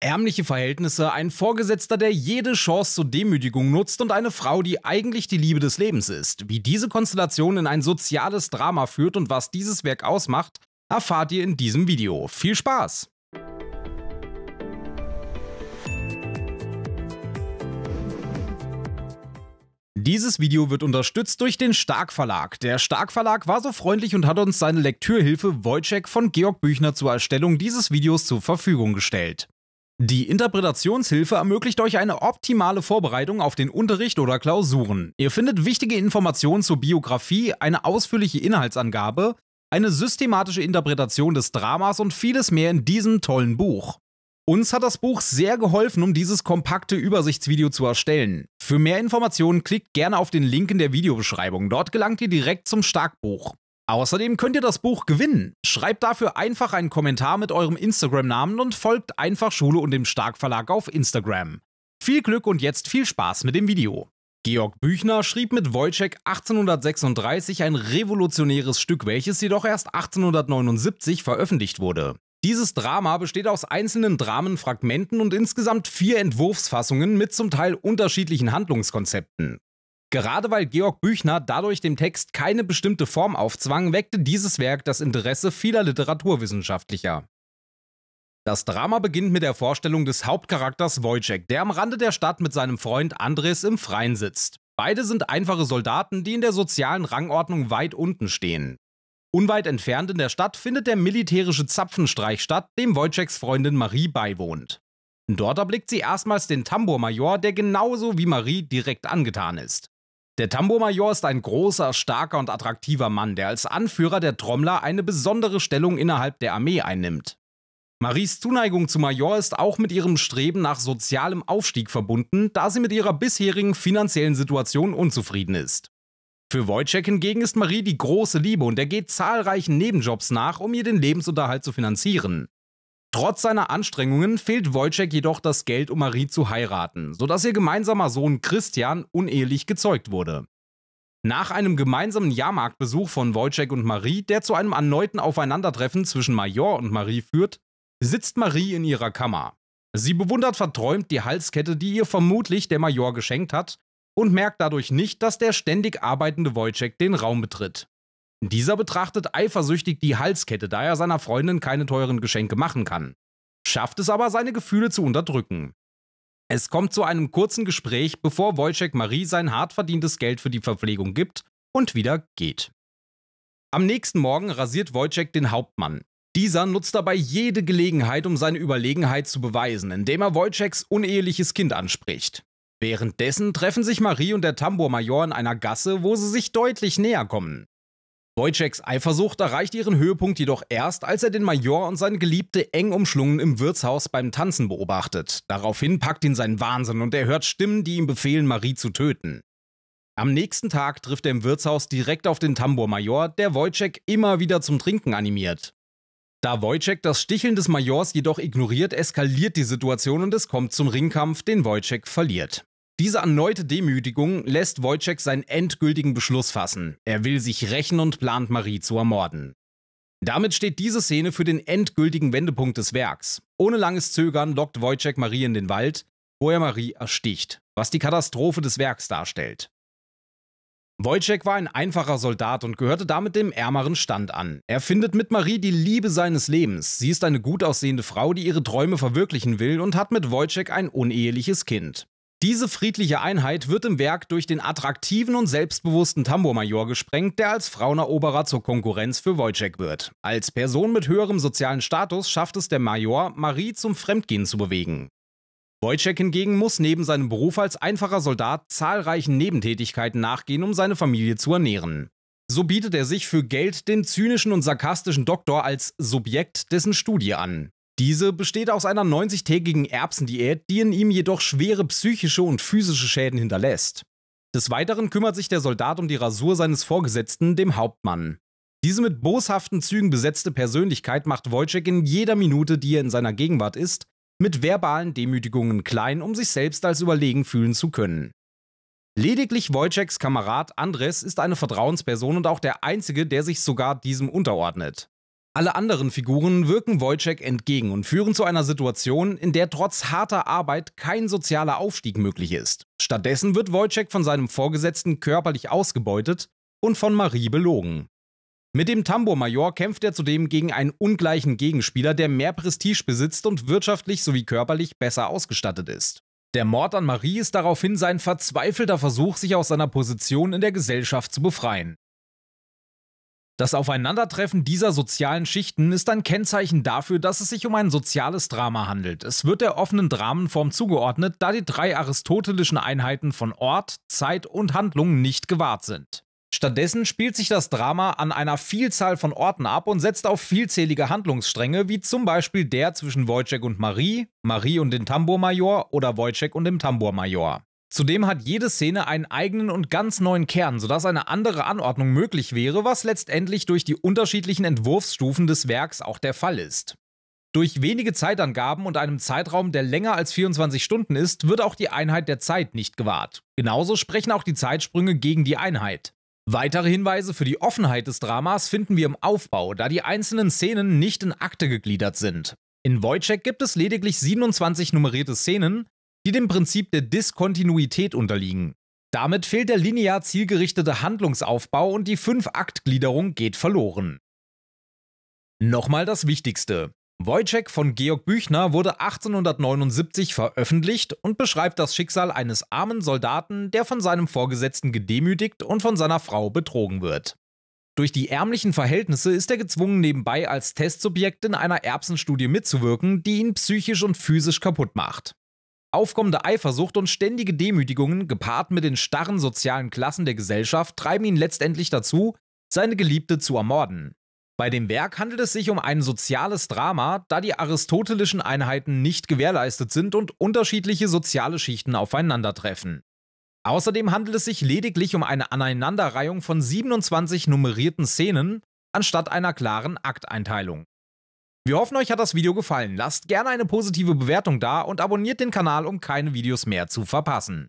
Ärmliche Verhältnisse, ein Vorgesetzter, der jede Chance zur Demütigung nutzt und eine Frau, die eigentlich die Liebe des Lebens ist. Wie diese Konstellation in ein soziales Drama führt und was dieses Werk ausmacht, erfahrt ihr in diesem Video. Viel Spaß! Dieses Video wird unterstützt durch den Stark Verlag. Der Stark Verlag war so freundlich und hat uns seine Lektürhilfe Wojciech von Georg Büchner zur Erstellung dieses Videos zur Verfügung gestellt. Die Interpretationshilfe ermöglicht euch eine optimale Vorbereitung auf den Unterricht oder Klausuren. Ihr findet wichtige Informationen zur Biografie, eine ausführliche Inhaltsangabe, eine systematische Interpretation des Dramas und vieles mehr in diesem tollen Buch. Uns hat das Buch sehr geholfen, um dieses kompakte Übersichtsvideo zu erstellen. Für mehr Informationen klickt gerne auf den Link in der Videobeschreibung. Dort gelangt ihr direkt zum Starkbuch. Außerdem könnt ihr das Buch gewinnen. Schreibt dafür einfach einen Kommentar mit eurem Instagram-Namen und folgt einfach Schule und dem Stark Verlag auf Instagram. Viel Glück und jetzt viel Spaß mit dem Video. Georg Büchner schrieb mit Wojciech 1836 ein revolutionäres Stück, welches jedoch erst 1879 veröffentlicht wurde. Dieses Drama besteht aus einzelnen Dramenfragmenten und insgesamt vier Entwurfsfassungen mit zum Teil unterschiedlichen Handlungskonzepten. Gerade weil Georg Büchner dadurch dem Text keine bestimmte Form aufzwang, weckte dieses Werk das Interesse vieler Literaturwissenschaftlicher. Das Drama beginnt mit der Vorstellung des Hauptcharakters Wojciech, der am Rande der Stadt mit seinem Freund Andres im Freien sitzt. Beide sind einfache Soldaten, die in der sozialen Rangordnung weit unten stehen. Unweit entfernt in der Stadt findet der militärische Zapfenstreich statt, dem Wojciechs Freundin Marie beiwohnt. Dort erblickt sie erstmals den Tambourmajor, der genauso wie Marie direkt angetan ist. Der Tambourmajor ist ein großer, starker und attraktiver Mann, der als Anführer der Trommler eine besondere Stellung innerhalb der Armee einnimmt. Maries Zuneigung zu Major ist auch mit ihrem Streben nach sozialem Aufstieg verbunden, da sie mit ihrer bisherigen finanziellen Situation unzufrieden ist. Für Wojciech hingegen ist Marie die große Liebe und er geht zahlreichen Nebenjobs nach, um ihr den Lebensunterhalt zu finanzieren. Trotz seiner Anstrengungen fehlt Wojciech jedoch das Geld, um Marie zu heiraten, sodass ihr gemeinsamer Sohn Christian unehelich gezeugt wurde. Nach einem gemeinsamen Jahrmarktbesuch von Wojciech und Marie, der zu einem erneuten Aufeinandertreffen zwischen Major und Marie führt, sitzt Marie in ihrer Kammer. Sie bewundert verträumt die Halskette, die ihr vermutlich der Major geschenkt hat, und merkt dadurch nicht, dass der ständig arbeitende Wojciech den Raum betritt. Dieser betrachtet eifersüchtig die Halskette, da er seiner Freundin keine teuren Geschenke machen kann, schafft es aber, seine Gefühle zu unterdrücken. Es kommt zu einem kurzen Gespräch, bevor Wojciech Marie sein hart verdientes Geld für die Verpflegung gibt und wieder geht. Am nächsten Morgen rasiert Wojciech den Hauptmann. Dieser nutzt dabei jede Gelegenheit, um seine Überlegenheit zu beweisen, indem er Wojciechs uneheliches Kind anspricht. Währenddessen treffen sich Marie und der Tambourmajor in einer Gasse, wo sie sich deutlich näher kommen. Wojciechs Eifersucht erreicht ihren Höhepunkt jedoch erst, als er den Major und seine Geliebte eng umschlungen im Wirtshaus beim Tanzen beobachtet. Daraufhin packt ihn sein Wahnsinn und er hört Stimmen, die ihm befehlen, Marie zu töten. Am nächsten Tag trifft er im Wirtshaus direkt auf den Tambour-Major, der Wojciech immer wieder zum Trinken animiert. Da Wojciech das Sticheln des Majors jedoch ignoriert, eskaliert die Situation und es kommt zum Ringkampf, den Wojciech verliert. Diese erneute Demütigung lässt Wojciech seinen endgültigen Beschluss fassen. Er will sich rächen und plant Marie zu ermorden. Damit steht diese Szene für den endgültigen Wendepunkt des Werks. Ohne langes Zögern lockt Wojciech Marie in den Wald, wo er Marie ersticht, was die Katastrophe des Werks darstellt. Wojciech war ein einfacher Soldat und gehörte damit dem ärmeren Stand an. Er findet mit Marie die Liebe seines Lebens. Sie ist eine gut aussehende Frau, die ihre Träume verwirklichen will und hat mit Wojciech ein uneheliches Kind. Diese friedliche Einheit wird im Werk durch den attraktiven und selbstbewussten Tambourmajor gesprengt, der als Fraueneroberer zur Konkurrenz für Wojciech wird. Als Person mit höherem sozialen Status schafft es der Major, Marie zum Fremdgehen zu bewegen. Wojciech hingegen muss neben seinem Beruf als einfacher Soldat zahlreichen Nebentätigkeiten nachgehen, um seine Familie zu ernähren. So bietet er sich für Geld den zynischen und sarkastischen Doktor als Subjekt dessen Studie an. Diese besteht aus einer 90-tägigen Erbsendiät, die in ihm jedoch schwere psychische und physische Schäden hinterlässt. Des Weiteren kümmert sich der Soldat um die Rasur seines Vorgesetzten, dem Hauptmann. Diese mit boshaften Zügen besetzte Persönlichkeit macht Wojciech in jeder Minute, die er in seiner Gegenwart ist, mit verbalen Demütigungen klein, um sich selbst als überlegen fühlen zu können. Lediglich Wojciechs Kamerad Andres ist eine Vertrauensperson und auch der einzige, der sich sogar diesem unterordnet. Alle anderen Figuren wirken Wojciech entgegen und führen zu einer Situation, in der trotz harter Arbeit kein sozialer Aufstieg möglich ist. Stattdessen wird Wojciech von seinem Vorgesetzten körperlich ausgebeutet und von Marie belogen. Mit dem Tambour-Major kämpft er zudem gegen einen ungleichen Gegenspieler, der mehr Prestige besitzt und wirtschaftlich sowie körperlich besser ausgestattet ist. Der Mord an Marie ist daraufhin sein verzweifelter Versuch, sich aus seiner Position in der Gesellschaft zu befreien. Das Aufeinandertreffen dieser sozialen Schichten ist ein Kennzeichen dafür, dass es sich um ein soziales Drama handelt. Es wird der offenen Dramenform zugeordnet, da die drei aristotelischen Einheiten von Ort, Zeit und Handlung nicht gewahrt sind. Stattdessen spielt sich das Drama an einer Vielzahl von Orten ab und setzt auf vielzählige Handlungsstränge, wie zum Beispiel der zwischen Wojciech und Marie, Marie und dem Tambourmajor oder Wojciech und dem Tambourmajor. Zudem hat jede Szene einen eigenen und ganz neuen Kern, sodass eine andere Anordnung möglich wäre, was letztendlich durch die unterschiedlichen Entwurfsstufen des Werks auch der Fall ist. Durch wenige Zeitangaben und einem Zeitraum, der länger als 24 Stunden ist, wird auch die Einheit der Zeit nicht gewahrt. Genauso sprechen auch die Zeitsprünge gegen die Einheit. Weitere Hinweise für die Offenheit des Dramas finden wir im Aufbau, da die einzelnen Szenen nicht in Akte gegliedert sind. In Wojciech gibt es lediglich 27 nummerierte Szenen, die dem Prinzip der Diskontinuität unterliegen. Damit fehlt der linear zielgerichtete Handlungsaufbau und die Fünf-Akt-Gliederung geht verloren. Nochmal das Wichtigste. Wojciech von Georg Büchner wurde 1879 veröffentlicht und beschreibt das Schicksal eines armen Soldaten, der von seinem Vorgesetzten gedemütigt und von seiner Frau betrogen wird. Durch die ärmlichen Verhältnisse ist er gezwungen, nebenbei als Testsubjekt in einer Erbsenstudie mitzuwirken, die ihn psychisch und physisch kaputt macht. Aufkommende Eifersucht und ständige Demütigungen, gepaart mit den starren sozialen Klassen der Gesellschaft, treiben ihn letztendlich dazu, seine Geliebte zu ermorden. Bei dem Werk handelt es sich um ein soziales Drama, da die aristotelischen Einheiten nicht gewährleistet sind und unterschiedliche soziale Schichten aufeinandertreffen. Außerdem handelt es sich lediglich um eine Aneinanderreihung von 27 nummerierten Szenen anstatt einer klaren Akteinteilung. Wir hoffen, euch hat das Video gefallen. Lasst gerne eine positive Bewertung da und abonniert den Kanal, um keine Videos mehr zu verpassen.